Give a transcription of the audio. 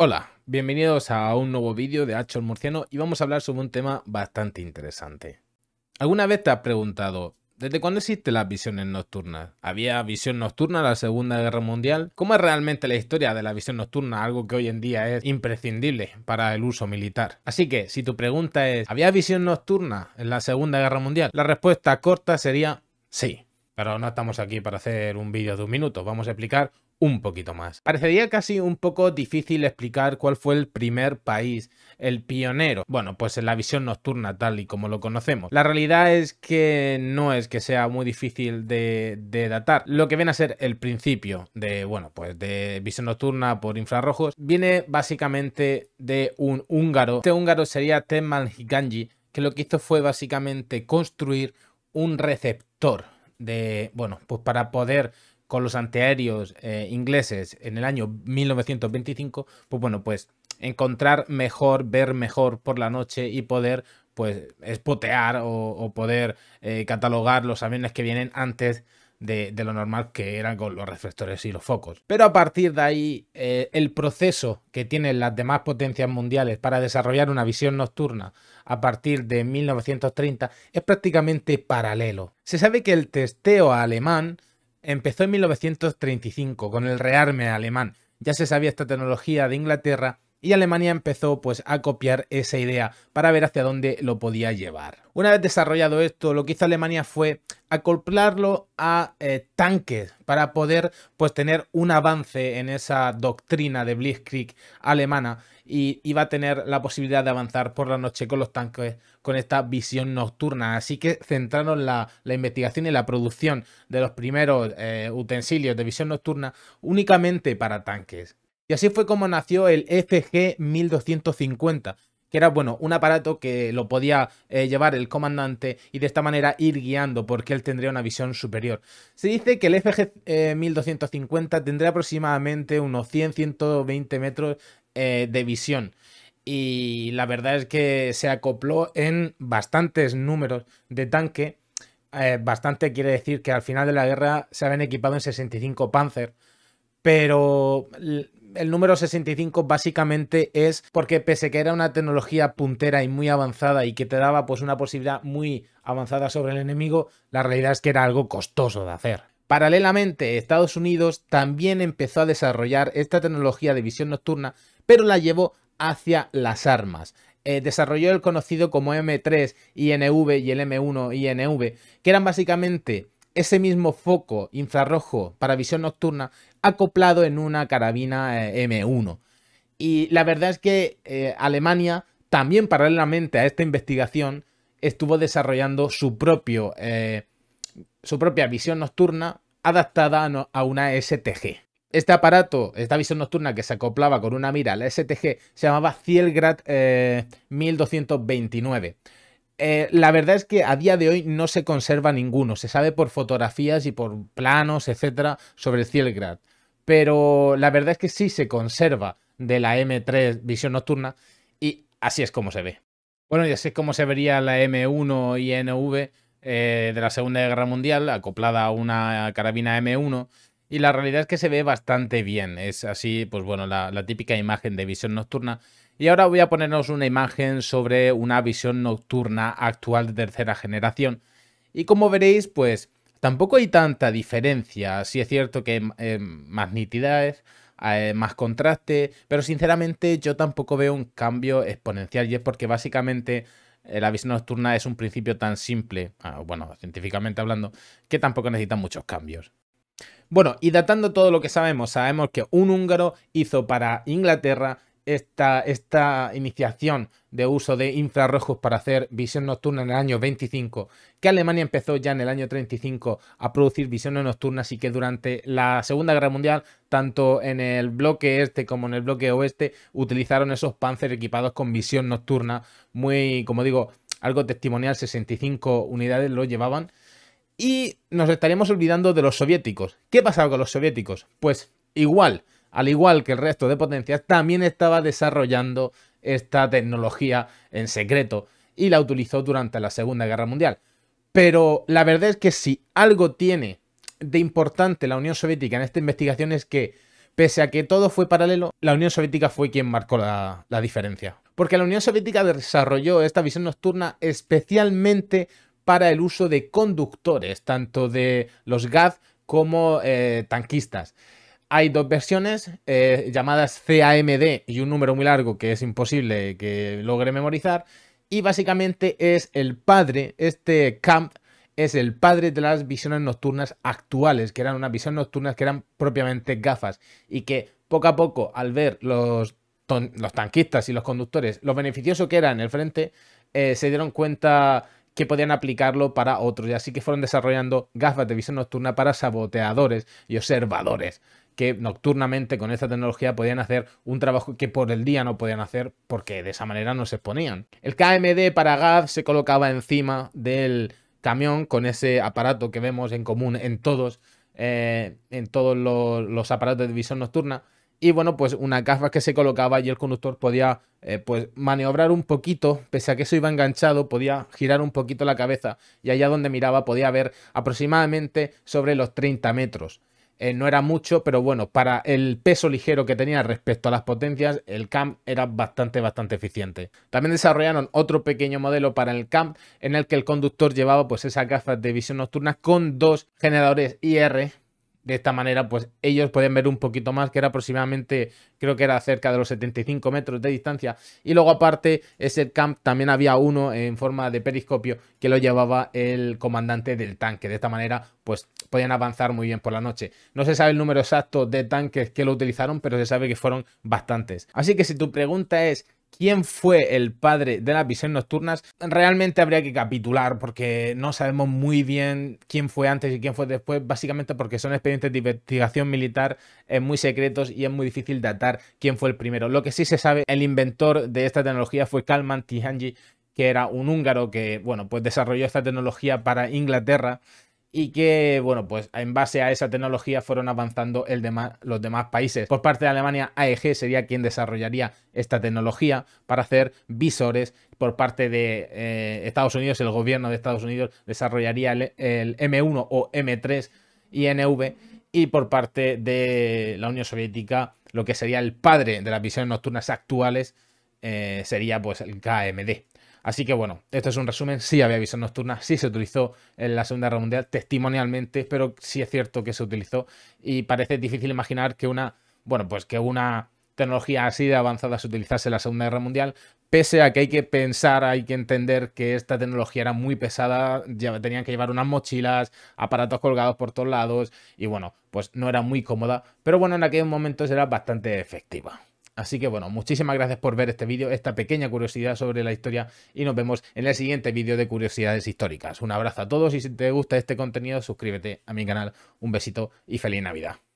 Hola, bienvenidos a un nuevo vídeo de Hacho el Murciano y vamos a hablar sobre un tema bastante interesante. ¿Alguna vez te has preguntado ¿Desde cuándo existen las visiones nocturnas? ¿Había visión nocturna en la Segunda Guerra Mundial? ¿Cómo es realmente la historia de la visión nocturna, algo que hoy en día es imprescindible para el uso militar? Así que, si tu pregunta es ¿había visión nocturna en la Segunda Guerra Mundial? La respuesta corta sería sí. Pero no estamos aquí para hacer un vídeo de un minuto, vamos a explicar un poquito más. Parecería casi un poco difícil explicar cuál fue el primer país, el pionero. Bueno, pues en la visión nocturna tal y como lo conocemos. La realidad es que no es que sea muy difícil de, datar. Lo que viene a ser el principio de, bueno, pues de visión nocturna por infrarrojos, viene básicamente de un húngaro. Este húngaro sería Temal Higanji, que lo que hizo fue básicamente construir un receptor de, bueno, pues para poder con los antiaéreos eh, ingleses en el año 1925, pues bueno, pues encontrar mejor, ver mejor por la noche y poder pues espotear o, poder eh, catalogar los aviones que vienen antes de, lo normal que eran con los reflectores y los focos. Pero a partir de ahí, eh, el proceso que tienen las demás potencias mundiales para desarrollar una visión nocturna a partir de 1930 es prácticamente paralelo. Se sabe que el testeo alemán empezó en 1935 con el rearme alemán. Ya se sabía esta tecnología de Inglaterra y Alemania empezó pues a copiar esa idea para ver hacia dónde lo podía llevar. Una vez desarrollado esto, lo que hizo Alemania fue acoplarlo a eh, tanques para poder pues tener un avance en esa doctrina de Blitzkrieg alemana y iba a tener la posibilidad de avanzar por la noche con los tanques con esta visión nocturna. Así que centraron la, investigación y la producción de los primeros eh, utensilios de visión nocturna únicamente para tanques. Y así fue como nació el FG-1250, e que era, bueno, un aparato que lo podía eh, llevar el comandante y de esta manera ir guiando porque él tendría una visión superior. Se dice que el FG-1250 e eh, tendría aproximadamente unos 100-120 metros eh, de visión. Y la verdad es que se acopló en bastantes números de tanque. bastante quiere decir que al final de la guerra se habían equipado en 65 Panzer pero el número 65 básicamente es porque pese que era una tecnología puntera y muy avanzada y que te daba pues una posibilidad muy avanzada sobre el enemigo, la realidad es que era algo costoso de hacer. Paralelamente, Estados Unidos también empezó a desarrollar esta tecnología de visión nocturna, pero la llevó hacia las armas. Eh, desarrolló el conocido como M3 INV y el M1 INV, que eran básicamente ese mismo foco infrarrojo para visión nocturna acoplado en una carabina eh, M1. Y la verdad es que eh, Alemania, también paralelamente a esta investigación, estuvo desarrollando su, propio, eh, su propia visión nocturna adaptada a, una STG. Este aparato, esta visión nocturna que se acoplaba con una mira, a la STG, se llamaba Zielgrad 1229. Eh, la verdad es que a día de hoy no se conserva ninguno. Se sabe por fotografías y por planos, etcétera, sobre el Cielgrad. Pero la verdad es que sí se conserva de la M3 visión nocturna y así es como se ve. Bueno, y así es como se vería la M1 y NV eh, de la Segunda Guerra Mundial, acoplada a una carabina M1. Y la realidad es que se ve bastante bien. Es así, pues bueno, la típica imagen de visión nocturna y ahora voy a ponernos una imagen sobre una visión nocturna actual de tercera generación. Y como veréis, pues tampoco hay tanta diferencia. Sí es cierto que hay eh, más nitidez, más contraste, pero sinceramente yo tampoco veo un cambio exponencial y es porque básicamente eh, la visión nocturna es un principio tan simple, ah, bueno, científicamente hablando, que tampoco necesita muchos cambios. Bueno, y datando todo lo que sabemos, sabemos que un húngaro hizo para Inglaterra esta, esta iniciación de uso de infrarrojos para hacer visión nocturna en el año 25, que Alemania empezó ya en el año 35 a producir visiones nocturnas y que durante la Segunda Guerra Mundial, tanto en el bloque este como en el bloque oeste, utilizaron esos Panzer equipados con visión nocturna, muy, como digo, algo testimonial, 65 unidades lo llevaban. Y nos estaríamos olvidando de los soviéticos. ¿Qué pasaba con los soviéticos? Pues igual, al igual que el resto de potencias, también estaba desarrollando esta tecnología en secreto y la utilizó durante la Segunda Guerra Mundial. Pero la verdad es que si algo tiene de importante la Unión Soviética en esta investigación es que, pese a que todo fue paralelo, la Unión Soviética fue quien marcó la, diferencia. Porque la Unión Soviética desarrolló esta visión nocturna especialmente para el uso de conductores, tanto de los GAZ como eh, tanquistas hay dos versiones eh, llamadas CAMD y un número muy largo que es imposible que logre memorizar. Y básicamente es el padre, este camp es el padre de las visiones nocturnas actuales, que eran unas visiones nocturnas que eran propiamente gafas y que poco a poco al ver los, los tanquistas y los conductores, lo beneficioso que era en el frente, eh, se dieron cuenta que podían aplicarlo para otros y así que fueron desarrollando gafas de visión nocturna para saboteadores y observadores que nocturnamente con esta tecnología podían hacer un trabajo que por el día no podían hacer porque de esa manera no se exponían. El KMD para GAF se colocaba encima del camión con ese aparato que vemos en común en todos, eh, en todos los, aparatos de visión nocturna y bueno, pues una caja que se colocaba y el conductor podía eh, pues maniobrar un poquito, pese a que eso iba enganchado, podía girar un poquito la cabeza y allá donde miraba podía ver aproximadamente sobre los 30 metros. Eh, no era mucho, pero bueno, para el peso ligero que tenía respecto a las potencias, el cam era bastante, bastante eficiente. También desarrollaron otro pequeño modelo para el cam en el que el conductor llevaba pues esas gafas de visión nocturna con dos generadores IR de esta manera, pues ellos pueden ver un poquito más, que era aproximadamente, creo que era cerca de los 75 metros de distancia. Y luego aparte, ese camp también había uno en forma de periscopio que lo llevaba el comandante del tanque. De esta manera, pues podían avanzar muy bien por la noche. No se sabe el número exacto de tanques que lo utilizaron, pero se sabe que fueron bastantes. Así que si tu pregunta es quién fue el padre de las visiones nocturnas, realmente habría que capitular porque no sabemos muy bien quién fue antes y quién fue después, básicamente porque son expedientes de investigación militar muy secretos y es muy difícil datar quién fue el primero. Lo que sí se sabe, el inventor de esta tecnología fue Kalman Tihanji, que era un húngaro que, bueno, pues desarrolló esta tecnología para Inglaterra y que, bueno, pues en base a esa tecnología fueron avanzando el demás, los demás países. Por parte de Alemania, AEG sería quien desarrollaría esta tecnología para hacer visores. Por parte de eh, Estados Unidos, el gobierno de Estados Unidos desarrollaría el, M1 o M3 INV. Y por parte de la Unión Soviética, lo que sería el padre de las visiones nocturnas actuales eh, sería pues el KMD. Así que bueno, esto es un resumen. Sí había visión nocturna, sí se utilizó en la Segunda Guerra Mundial testimonialmente, pero sí es cierto que se utilizó y parece difícil imaginar que una, bueno, pues que una tecnología así de avanzada se utilizase en la Segunda Guerra Mundial, pese a que hay que pensar, hay que entender que esta tecnología era muy pesada, ya tenían que llevar unas mochilas, aparatos colgados por todos lados y bueno, pues no era muy cómoda, pero bueno, en aquellos momentos era bastante efectiva. Así que bueno, muchísimas gracias por ver este vídeo, esta pequeña curiosidad sobre la historia y nos vemos en el siguiente vídeo de curiosidades históricas. Un abrazo a todos y si te gusta este contenido suscríbete a mi canal. Un besito y feliz Navidad.